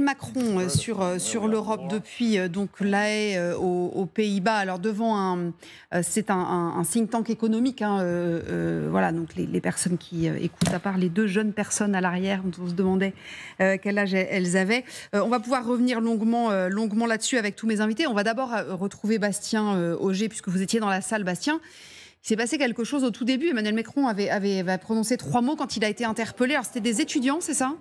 Macron euh, sur, euh, sur l'Europe depuis euh, donc là aux, Pays-Bas. Alors devant un, c'est un, think tank économique. Hein, voilà donc les, personnes qui écoutent, à part les deux jeunes personnes à l'arrière, on se demandait quel âge elles avaient. on va pouvoir revenir longuement, longuement là-dessus avec tous mes invités. On va d'abord retrouver Bastien Auger puisque vous étiez dans la salle, Bastien. Il s'est passé quelque chose au tout début. Emmanuel Macron avait, avait prononcé trois mots quand il a été interpellé. Alors, c'était des étudiants, c'est ça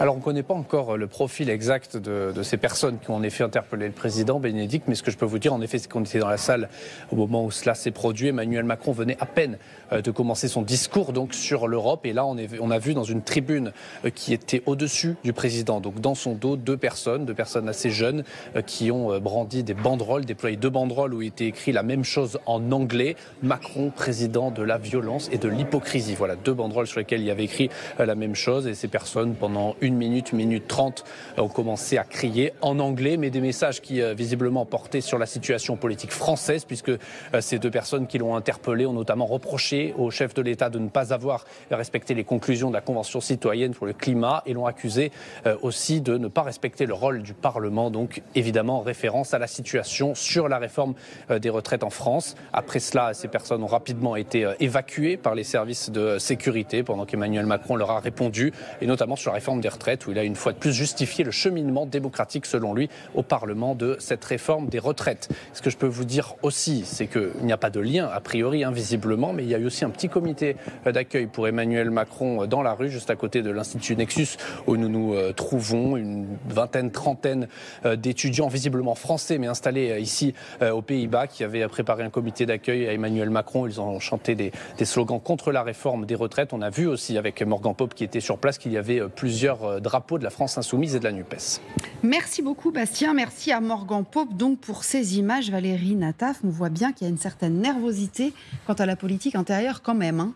alors, on ne connaît pas encore euh, le profil exact de, ces personnes qui ont en effet interpellé le président Bénédicte, mais ce que je peux vous dire, en effet, c'est qu'on était dans la salle au moment où cela s'est produit. Emmanuel Macron venait à peine euh, de commencer son discours donc sur l'Europe, et là, on, est, on a vu dans une tribune euh, qui était au-dessus du président, donc dans son dos, deux personnes, deux personnes assez jeunes qui ont brandi des banderoles, déployé deux banderoles où était écrit la même chose en anglais Macron, président de la violence et de l'hypocrisie. Voilà, deux banderoles sur lesquelles il y avait écrit la même chose, et ces personnes pendant une minute, minute trente, euh, ont commencé à crier en anglais, mais des messages qui euh, visiblement portaient sur la situation politique française, puisque euh, ces deux personnes qui l'ont interpellé ont notamment reproché au chef de l'État de ne pas avoir respecté les conclusions de la Convention citoyenne pour le climat et l'ont accusé aussi de ne pas respecter le rôle du Parlement, donc évidemment référence à la situation sur la réforme des retraites en France. Après cela, ces personnes ont rapidement été évacuées par les services de sécurité pendant qu'Emmanuel Macron leur a répondu, et notamment sur la réforme des où il a une fois de plus justifié le cheminement démocratique, selon lui, au Parlement de cette réforme des retraites. Ce que je peux vous dire aussi, c'est qu'il n'y a pas de lien, a priori, invisiblement, mais il y a eu aussi un petit comité euh, d'accueil pour Emmanuel Macron euh, dans la rue, juste à côté de l'Institut Nexus, où nous nous euh, trouvons, une vingtaine, trentaine d'étudiants, visiblement français, mais installés ici aux Pays-Bas, qui avaient préparé un comité d'accueil à Emmanuel Macron. Ils ont chanté des, des slogans contre la réforme des retraites. On a vu aussi avec Morgan Pope qui était sur place qu'il y avait plusieurs euh, drapeau de la France insoumise et de la NUPES. Merci beaucoup Bastien, merci à Morgan Pope donc pour ces images. Valérie Nataf, on voit bien qu'il y a une certaine nervosité quant à la politique intérieure quand même. Hein.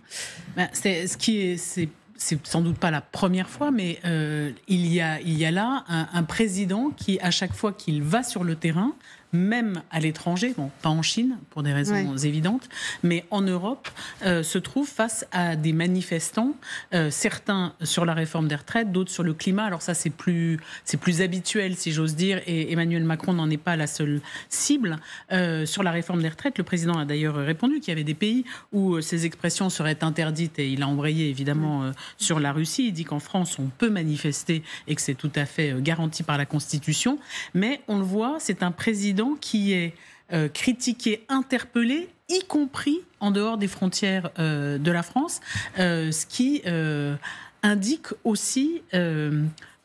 Ben, c'est ce qui est... C'est sans doute pas la première fois, mais euh, il, y a, là un, président qui, à chaque fois qu'il va sur le terrain, même à l'étranger, bon, pas en Chine pour des raisons évidentes, mais en Europe, euh, se trouve face à des manifestants, euh, certains sur la réforme des retraites, d'autres sur le climat. Alors ça, c'est plus, c'est plus habituel, si j'ose dire, et Emmanuel Macron n'en est pas la seule cible. Euh, sur la réforme des retraites, le président a d'ailleurs répondu qu'il y avait des pays où ces expressions seraient interdites, et il a embrayé évidemment sur la Russie. Il dit qu'en France, on peut manifester et que c'est tout à fait garanti par la Constitution, mais on le voit, c'est un président qui est euh, critiqué, interpellé, y compris en dehors des frontières euh, de la France, euh, ce qui indique aussi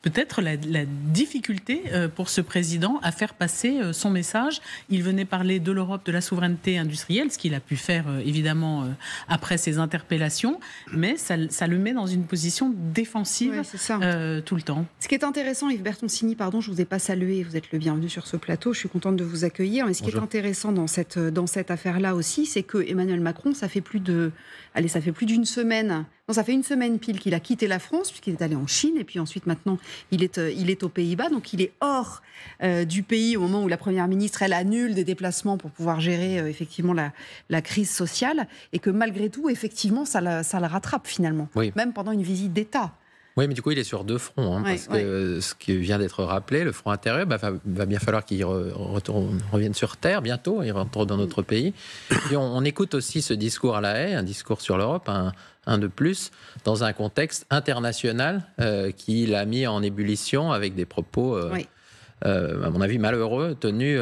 peut-être la, difficulté euh, pour ce président à faire passer euh, son message. Il venait parler de l'Europe, de la souveraineté industrielle, ce qu'il a pu faire euh, évidemment après ses interpellations, mais ça, le met dans une position défensive tout le temps. Ce qui est intéressant, Yves Bertoncini, pardon, je ne vous ai pas salué, vous êtes le bienvenu sur ce plateau, je suis contente de vous accueillir, mais ce qui est intéressant dans cette, dans cette affaire-là aussi, c'est que Emmanuel Macron, ça fait plus de allez, ça fait plus d'une semaine. Non, ça fait une semaine pile qu'il a quitté la France, puisqu'il est allé en Chine, et puis ensuite maintenant, il est, euh, il est aux Pays-Bas, donc il est hors euh, du pays au moment où la Première ministre, elle annule des déplacements pour pouvoir gérer euh, effectivement la, crise sociale, et que malgré tout, effectivement, ça la, ça rattrape finalement, même pendant une visite d'État. Oui, mais du coup, il est sur deux fronts. Hein, parce que ce qui vient d'être rappelé, le front intérieur, bah, va, bien falloir qu'il revienne sur Terre bientôt, il rentre dans notre pays. on, écoute aussi ce discours à la haie, un discours sur l'Europe, un, de plus, dans un contexte international euh, qui l'a mis en ébullition avec des propos. Euh, euh, à mon avis, malheureux, tenus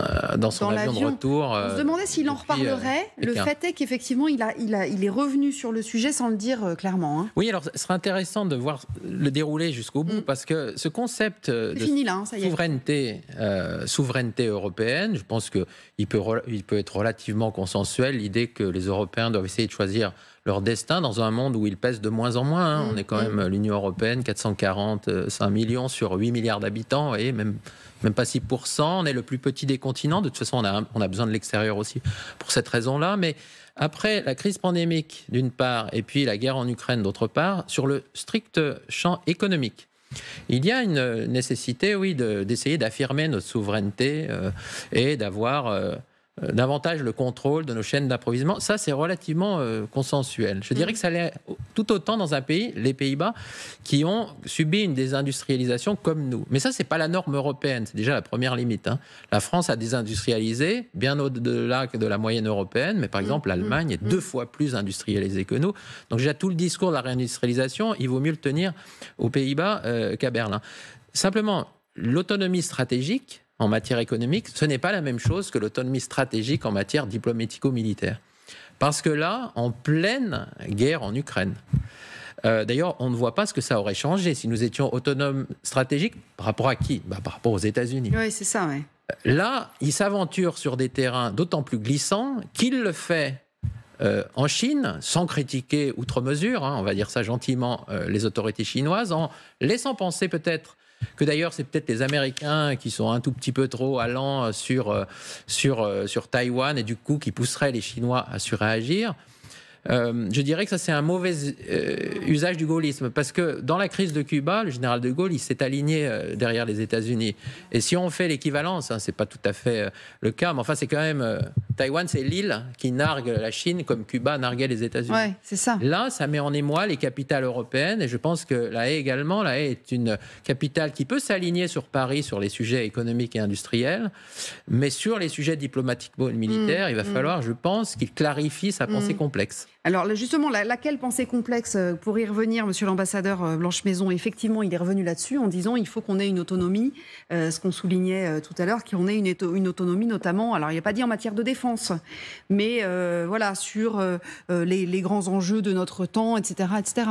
euh, dans son avion, de retour. On se euh, demandait s'il en euh, reparlerait. le fait est qu'effectivement, il, a, il, a, il est revenu sur le sujet sans le dire clairement. Hein. Oui, alors ce serait intéressant de voir le dérouler jusqu'au bout mm. parce que ce concept de hein, souveraineté, souveraineté européenne, je pense qu'il peut, il peut être relativement consensuel. L'idée que les Européens doivent essayer de choisir leur destin dans un monde où ils pèsent de moins en moins. Hein. Mm, On est quand mm. même l'Union européenne, 445 millions sur 8 milliards d'habitants, et même même pas 6%. On est le plus petit des continents. De toute façon, on a, besoin de l'extérieur aussi pour cette raison-là. Mais après la crise pandémique, d'une part, et puis la guerre en Ukraine, d'autre part, sur le strict champ économique, il y a une nécessité, oui, d'essayer d'affirmer notre souveraineté euh, et d'avoir euh, euh, davantage le contrôle de nos chaînes d'approvisionnement. Ça, c'est relativement euh, consensuel. Je dirais mm. que ça l'est tout autant dans un pays, les Pays-Bas, qui ont subi une désindustrialisation comme nous. Mais ça, c'est pas la norme européenne. C'est déjà la première limite. Hein. La France a désindustrialisé bien au-delà de la moyenne européenne, mais par mm. exemple, mm. l'Allemagne est deux fois plus industrialisée que nous. Donc déjà, tout le discours de la réindustrialisation, il vaut mieux le tenir aux Pays-Bas euh, qu'à Berlin. Simplement, l'autonomie stratégique, en matière économique, ce n'est pas la même chose que l'autonomie stratégique en matière diplomatico-militaire. Parce que là, en pleine guerre en Ukraine, euh, D'ailleurs, on ne voit pas ce que ça aurait changé si nous étions autonomes stratégiques par rapport à qui bah, Par rapport aux États-Unis. Oui, c'est ça. Là, il s'aventure sur des terrains d'autant plus glissants qu'il le fait euh, en Chine, sans critiquer outre mesure, hein, on va dire ça gentiment, euh, les autorités chinoises, en laissant penser peut-être que d'ailleurs c'est peut-être les Américains qui sont un tout petit peu trop allants euh, sur, euh, euh, sur Taïwan et du coup qui pousseraient les Chinois à surréagir. Euh, je dirais que ça, c'est un mauvais euh, usage du gaullisme, parce que dans la crise de Cuba, le général de Gaulle, il s'est aligné euh, derrière les États-Unis. Et si on fait l'équivalence, hein, c'est pas tout à fait le cas, mais enfin, c'est quand même Taïwan, c'est l'île qui nargue la Chine comme Cuba narguait les États-Unis. c'est ça. Là, ça met en émoi les capitales européennes, et je pense que la haie également, la haie est une capitale qui peut s'aligner sur Paris sur les sujets économiques et industriels, mais sur les sujets diplomatiques et militaires, mmh. il va mmh. falloir, je pense, qu'il clarifie sa pensée mmh. complexe. Alors justement, laquelle pensée complexe euh, Pour y revenir, Monsieur l'ambassadeur euh, Blanche Maison, effectivement, il est revenu là-dessus en disant il faut qu'on ait une autonomie, euh, ce qu'on soulignait tout à l'heure, qu'on ait une, autonomie notamment. Alors il n'y a pas dit en matière de défense, mais voilà sur les, grands enjeux de notre temps, etc., etc.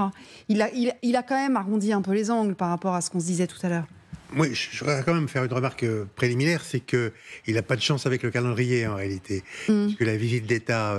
Il a, quand même arrondi un peu les angles par rapport à ce qu'on se disait tout à l'heure. Oui, je voudrais quand même faire une remarque préliminaire, c'est qu'il n'a pas de chance avec le calendrier en réalité, mmh. que la visite d'État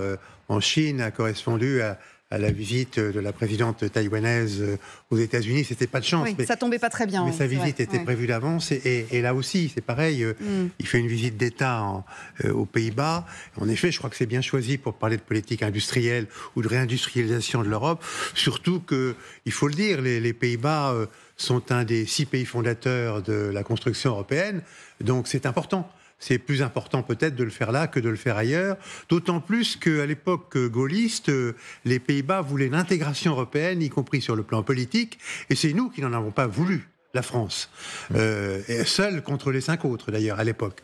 en Chine a correspondu à, la visite de la présidente taïwanaise euh, aux États-Unis. C'était pas de chance. mais, ça tombait pas très bien. Mais sa visite était prévue d'avance. Et, là aussi, c'est pareil. Euh, hmm. Il fait une visite d'État euh, aux Pays-Bas. En effet, je crois que c'est bien choisi pour parler de politique industrielle ou de réindustrialisation de l'Europe. Surtout que, il faut le dire, les, Pays-Bas sont un des six pays fondateurs de la construction européenne. Donc c'est important c'est plus important peut-être de le faire là que de le faire ailleurs, d'autant plus qu'à l'époque euh, gaulliste, euh, les Pays-Bas voulaient l'intégration européenne, y compris sur le plan politique, et c'est nous qui n'en avons pas voulu la France, mm. euh, contre les cinq autres d'ailleurs à l'époque.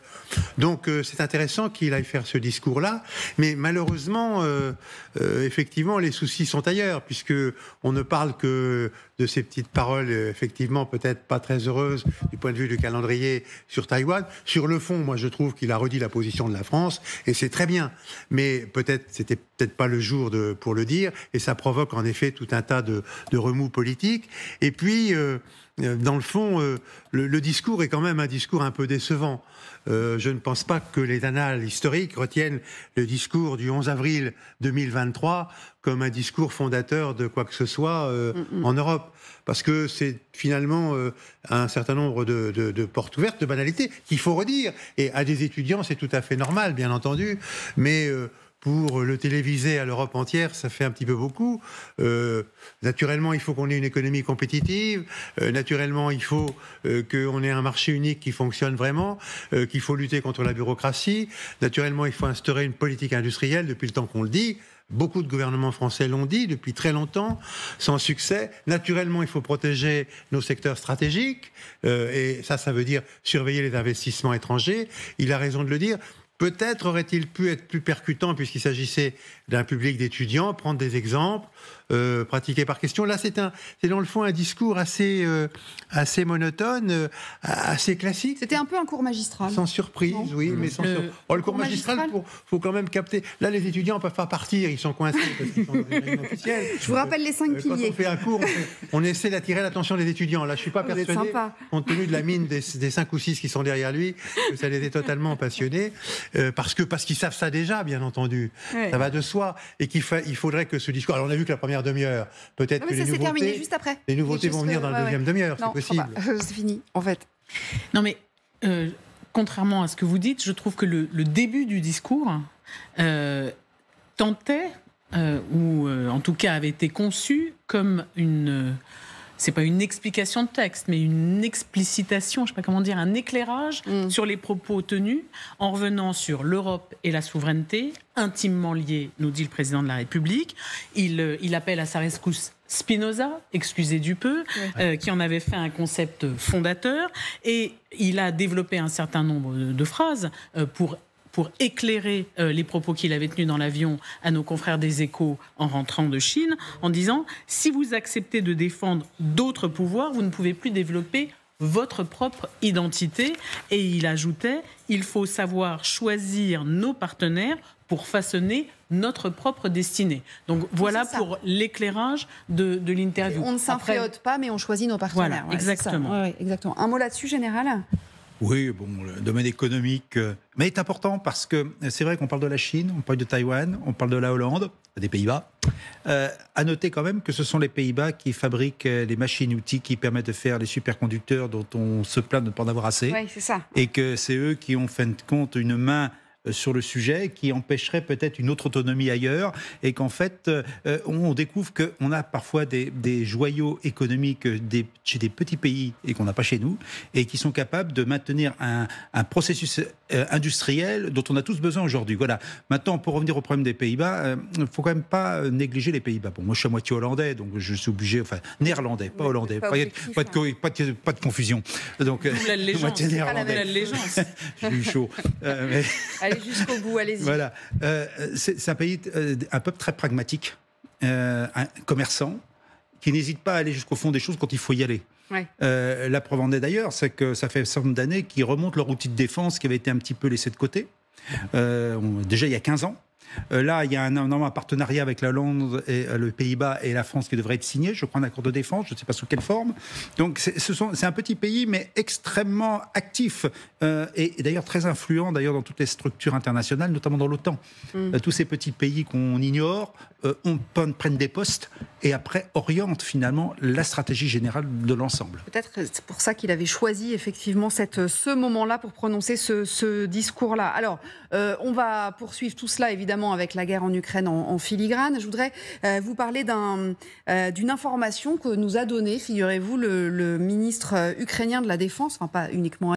Donc euh, c'est intéressant qu'il aille faire ce discours-là, mais malheureusement, euh, euh, effectivement, les soucis sont ailleurs, puisque on ne parle que de ces petites paroles, effectivement, peut-être pas très heureuses du point de vue du calendrier sur Taïwan. Sur le fond, moi je trouve qu'il a redit la position de la France, et c'est très bien, mais peut-être c'était peut-être pas le jour pour le dire, et ça provoque en effet tout un tas de, de remous politiques. Et puis euh, dans le fond, euh, le, discours est quand même un discours un peu décevant. Euh, je ne pense pas que les annales historiques retiennent le discours du 11 avril 2023 comme un discours fondateur de quoi que ce soit en Europe. Parce que c'est finalement un certain nombre de, de portes ouvertes, de banalités, qu'il faut redire. Et à des étudiants, c'est tout à fait normal, bien entendu. Mais pour le téléviser à l'Europe entière, ça fait un petit peu beaucoup. Euh, naturellement, il faut qu'on ait une économie compétitive. Euh, naturellement, il faut euh, qu'on ait un marché unique qui fonctionne vraiment, qu'il faut lutter contre la bureaucratie. Naturellement, il faut instaurer une politique industrielle depuis le temps qu'on le dit. Beaucoup de gouvernements français l'ont dit depuis très longtemps, sans succès. Naturellement, il faut protéger nos secteurs stratégiques, et ça, ça veut dire surveiller les investissements étrangers. Il a raison de le dire. Peut-être aurait-il pu être plus percutant puisqu'il s'agissait d'un public d'étudiants, prendre des exemples, euh, pratiquer par question. Là, c'est dans le fond un discours assez, euh, assez monotone, euh, assez classique. C'était un peu un cours magistral. Sans surprise, oui, mais sans surprise. Oh, le cours, magistral, il faut quand même capter. Là, les étudiants ne peuvent pas partir, ils sont coincés Je vous rappelle les cinq piliers. on fait un cours, on, essaie d'attirer l'attention des étudiants. Là, je ne suis pas vous persuadé, compte tenu de la mine des, des cinq ou six qui sont derrière lui, que ça les ait totalement passionnés. Euh, parce que parce qu'ils savent ça déjà, bien entendu. Ça va de soi, et qu'il il faudrait que ce discours. Alors on a vu que la première demi-heure, peut-être que les nouveautés, terminé juste après. les nouveautés vont venir dans la deuxième demi-heure, c'est possible. Bah, c'est fini, en fait. Non mais. Euh, contrairement à ce que vous dites, je trouve que le, début du discours euh, tentait, ou en tout cas avait été conçu comme une c'est pas une explication de texte, mais une explicitation, je sais pas comment dire, un éclairage mm. sur les propos tenus en revenant sur l'Europe et la souveraineté, intimement liés, nous dit le président de la République. Il, euh, appelle à sa rescousse Spinoza, excusez du peu, euh, qui en avait fait un concept fondateur, et il a développé un certain nombre de phrases euh, pour pour éclairer euh, les propos qu'il avait tenus dans l'avion à nos confrères des échos en rentrant de Chine, en disant, si vous acceptez de défendre d'autres pouvoirs, vous ne pouvez plus développer votre propre identité. Et il ajoutait, il faut savoir choisir nos partenaires pour façonner notre propre destinée. Donc voilà pour l'éclairage de, l'interview. On ne s'infréote pas, mais on choisit nos partenaires. Voilà, exactement. exactement. Un mot là-dessus, général oui, bon, le domaine économique, euh, mais est important parce que euh, c'est vrai qu'on parle de la Chine, on parle de Taïwan, on parle de la Hollande, des Pays-Bas. Euh, à noter quand même que ce sont les Pays-Bas qui fabriquent les machines-outils qui permettent de faire les superconducteurs dont on se plaint de ne pas en avoir assez. c'est ça. Et que c'est eux qui ont, en fin de compte, une main euh, sur le sujet qui empêcherait peut-être une autre autonomie ailleurs et qu'en fait, euh, on découvre qu'on a parfois des, joyaux économiques euh, chez des petits pays et qu'on n'a pas chez nous et qui sont capables de maintenir un, processus industriel dont on a tous besoin aujourd'hui. Voilà. Maintenant, pour revenir au problème des Pays-Bas, il ne faut quand même pas négliger les Pays-Bas. Bon, moi, je suis à moitié hollandais, donc je suis obligé, enfin, néerlandais, pas hollandais, hein. pas, de, pas, de, pas, confusion. Donc, la moitié néerlandais. je suis chaud jusqu'au bout, allez-y. Voilà. Euh, euh, c'est un pays, euh, un peuple très pragmatique, un commerçant, qui n'hésite pas à aller jusqu'au fond des choses quand il faut y aller. la preuve en est d'ailleurs, c'est que ça fait nombre d'années qu'ils remontent leur outil de défense qui avait été un petit peu laissé de côté, déjà il y a 15 ans. Euh, là, il y a un énorme partenariat avec la Londres, et, euh, le Pays-Bas et la France qui devrait être signé. Je prends un accord de défense, je ne sais pas sous quelle forme. Donc, c'est un petit pays, mais extrêmement actif euh, et, d'ailleurs très influent d'ailleurs dans toutes les structures internationales, notamment dans l'OTAN. Mm. tous ces petits pays qu'on ignore, on prennent des postes et après orientent finalement la stratégie générale de l'ensemble. Peut-être c'est pour ça qu'il avait choisi effectivement ce moment-là pour prononcer ce discours-là. Alors, on va poursuivre tout cela évidemment avec la guerre en Ukraine en, filigrane. Je voudrais euh, vous parler euh, d'une information que nous a donnée, figurez-vous, le, le, ministre euh, ukrainien de la Défense, pas uniquement